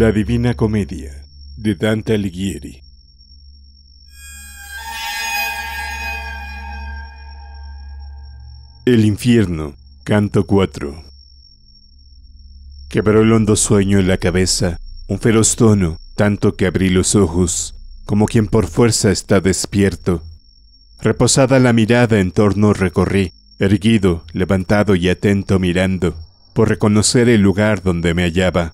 La Divina Comedia de Dante Alighieri. El infierno, canto 4. Quebró el hondo sueño en la cabeza, un feroz tono, tanto que abrí los ojos, como quien por fuerza está despierto. Reposada la mirada en torno recorrí, erguido, levantado y atento mirando, por reconocer el lugar donde me hallaba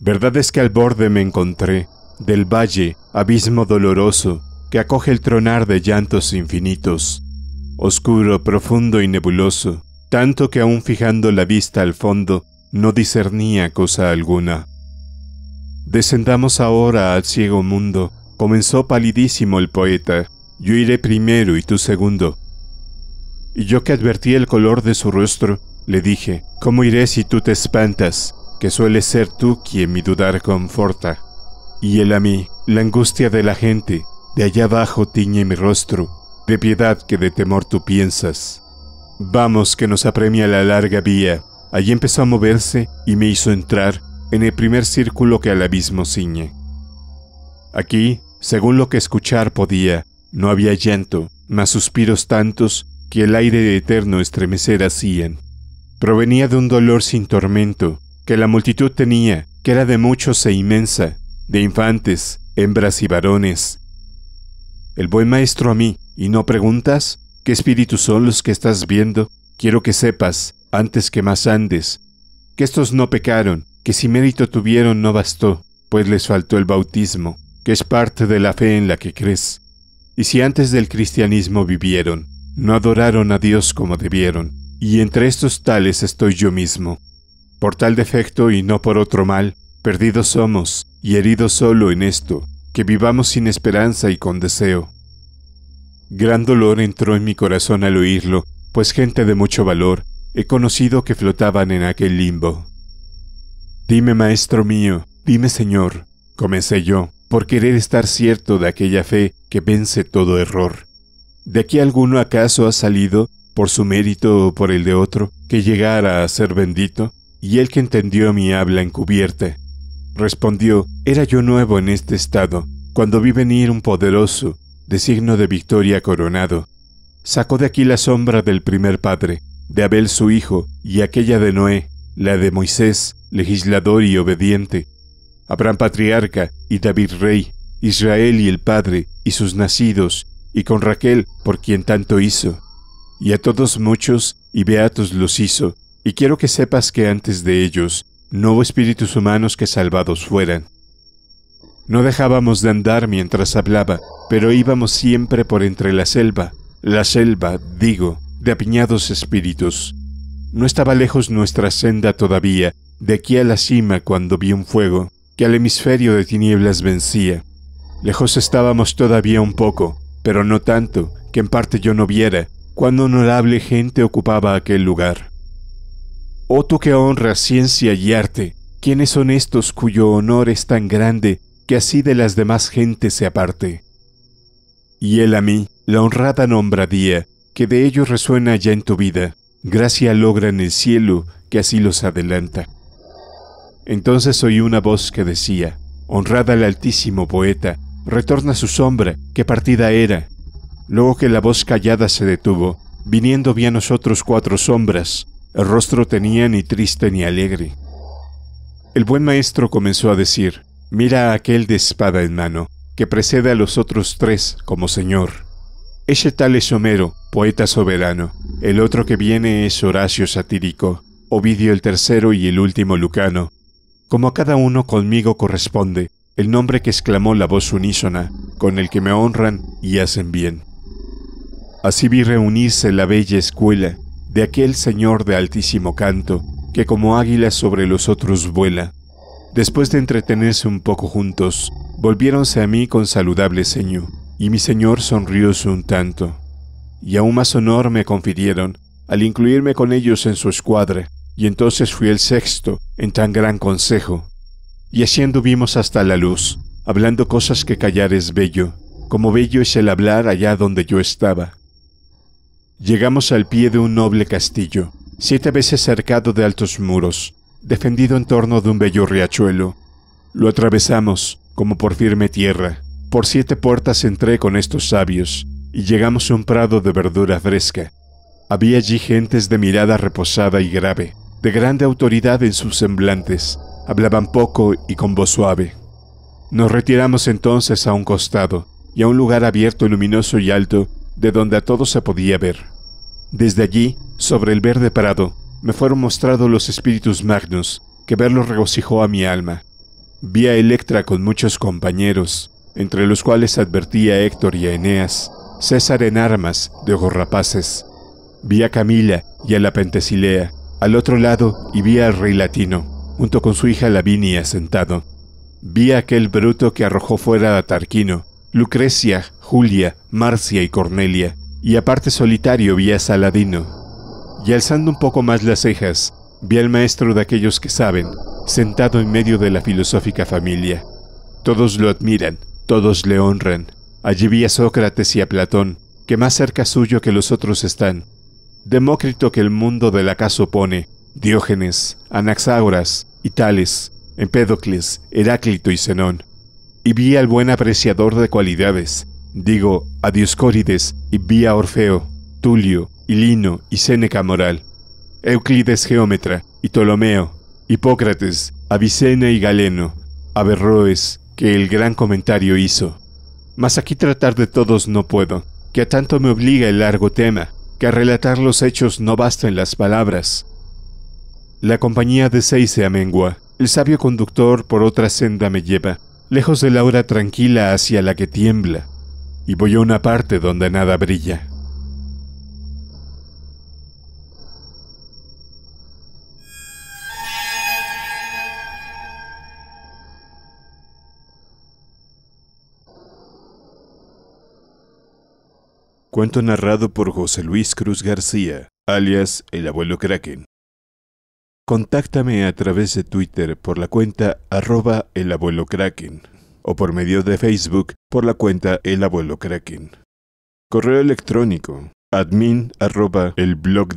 Verdad es que al borde me encontré, del valle, abismo doloroso, que acoge el tronar de llantos infinitos, oscuro, profundo y nebuloso, tanto que aún fijando la vista al fondo, no discernía cosa alguna. Descendamos ahora al ciego mundo, comenzó palidísimo el poeta, yo iré primero y tú segundo. Y yo que advertí el color de su rostro, le dije, ¿cómo iré si tú te espantas? que suele ser tú quien mi dudar conforta, y él a mí, la angustia de la gente, de allá abajo tiñe mi rostro, de piedad que de temor tú piensas. Vamos que nos apremia la larga vía. Allí empezó a moverse y me hizo entrar en el primer círculo que al abismo ciñe. Aquí, según lo que escuchar podía, no había llanto, mas suspiros tantos que el aire eterno estremecer hacían. Provenía de un dolor sin tormento, que la multitud tenía, que era de muchos e inmensa, de infantes, hembras y varones. El buen maestro a mí, y no preguntas, ¿qué espíritus son los que estás viendo? Quiero que sepas, antes que más andes, que estos no pecaron, que si mérito tuvieron no bastó, pues les faltó el bautismo, que es parte de la fe en la que crees. Y si antes del cristianismo vivieron, no adoraron a Dios como debieron, y entre estos tales estoy yo mismo, por tal defecto y no por otro mal, perdidos somos y heridos solo en esto, que vivamos sin esperanza y con deseo. Gran dolor entró en mi corazón al oírlo, pues gente de mucho valor he conocido que flotaban en aquel limbo. Dime, maestro mío, dime, Señor, comencé yo, por querer estar cierto de aquella fe que vence todo error. ¿De aquí alguno acaso ha salido, por su mérito o por el de otro, que llegara a ser bendito? Y el que entendió mi habla encubierta, respondió, era yo nuevo en este estado, cuando vi venir un poderoso, de signo de victoria coronado. Sacó de aquí la sombra del primer padre, de Abel su hijo, y aquella de Noé, la de Moisés, legislador y obediente, Abraham patriarca, y David rey, Israel y el padre, y sus nacidos, y con Raquel, por quien tanto hizo. Y a todos muchos y beatos los hizo, y quiero que sepas que antes de ellos no hubo espíritus humanos que salvados fueran. No dejábamos de andar mientras hablaba, pero íbamos siempre por entre la selva, la selva, digo, de apiñados espíritus. No estaba lejos nuestra senda todavía, de aquí a la cima cuando vi un fuego, que al hemisferio de tinieblas vencía. Lejos estábamos todavía un poco, pero no tanto, que en parte yo no viera, cuán honorable gente ocupaba aquel lugar. Oh tú que honras ciencia y arte, ¿quiénes son estos cuyo honor es tan grande que así de las demás gentes se aparte? Y él a mí, la honrada nombradía, que de ellos resuena ya en tu vida, gracia logra en el cielo que así los adelanta. Entonces oí una voz que decía, honrada al altísimo poeta, retorna su sombra, que partida era. Luego que la voz callada se detuvo, viniendo vi a nosotros cuatro sombras, el rostro tenía ni triste ni alegre. El buen maestro comenzó a decir, Mira aquel de espada en mano, que precede a los otros tres como señor. Ese tal es Homero, poeta soberano. El otro que viene es Horacio satírico, Ovidio el tercero y el último Lucano. Como a cada uno conmigo corresponde, el nombre que exclamó la voz unísona, con el que me honran y hacen bien. Así vi reunirse la bella escuela, de aquel señor de altísimo canto que como águila sobre los otros vuela. Después de entretenerse un poco juntos, volviéronse a mí con saludable ceño, y mi señor sonrióse un tanto. Y aún más honor me confirieron al incluirme con ellos en su escuadra, y entonces fui el sexto en tan gran consejo. Y así anduvimos hasta la luz, hablando cosas que callar es bello, como bello es el hablar allá donde yo estaba. Llegamos al pie de un noble castillo, siete veces cercado de altos muros, defendido en torno de un bello riachuelo. Lo atravesamos, como por firme tierra. Por siete puertas entré con estos sabios, y llegamos a un prado de verdura fresca. Había allí gentes de mirada reposada y grave, de grande autoridad en sus semblantes. Hablaban poco y con voz suave. Nos retiramos entonces a un costado, y a un lugar abierto, luminoso y alto, de donde a todos se podía ver. Desde allí, sobre el verde prado, me fueron mostrados los espíritus magnus, que verlos regocijó a mi alma. Vi a Electra con muchos compañeros, entre los cuales advertí a Héctor y a Eneas, César en armas, de ojos rapaces. Vi a Camila y a la Pentesilea, al otro lado, y vi al rey latino, junto con su hija Lavinia sentado. Vi a aquel bruto que arrojó fuera a Tarquino, Lucrecia, Julia, Marcia y Cornelia, y aparte solitario vi a Saladino. Y alzando un poco más las cejas, vi al maestro de aquellos que saben, sentado en medio de la filosófica familia. Todos lo admiran, todos le honran. Allí vi a Sócrates y a Platón, que más cerca suyo que los otros están. Demócrito que el mundo del acaso pone, Diógenes, Anaxágoras, Itales, Empédocles, Heráclito y Zenón y vi al buen apreciador de cualidades, digo a Dioscórides y vi a Orfeo, Tulio, Lino, y Séneca Moral, Euclides Geómetra y Ptolomeo, Hipócrates, Avicena y Galeno, Averroes, que el gran comentario hizo. Mas aquí tratar de todos no puedo, que a tanto me obliga el largo tema, que a relatar los hechos no bastan las palabras. La compañía de seis se amengua, el sabio conductor por otra senda me lleva, lejos de la hora tranquila hacia la que tiembla, y voy a una parte donde nada brilla. Cuento narrado por José Luis Cruz García, alias El Abuelo Kraken. Contáctame a través de Twitter por la cuenta arroba o por medio de Facebook por la cuenta el abuelo Correo electrónico admin arroba el blog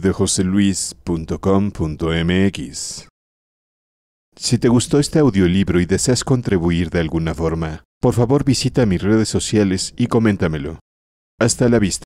Si te gustó este audiolibro y deseas contribuir de alguna forma, por favor visita mis redes sociales y coméntamelo. Hasta la vista.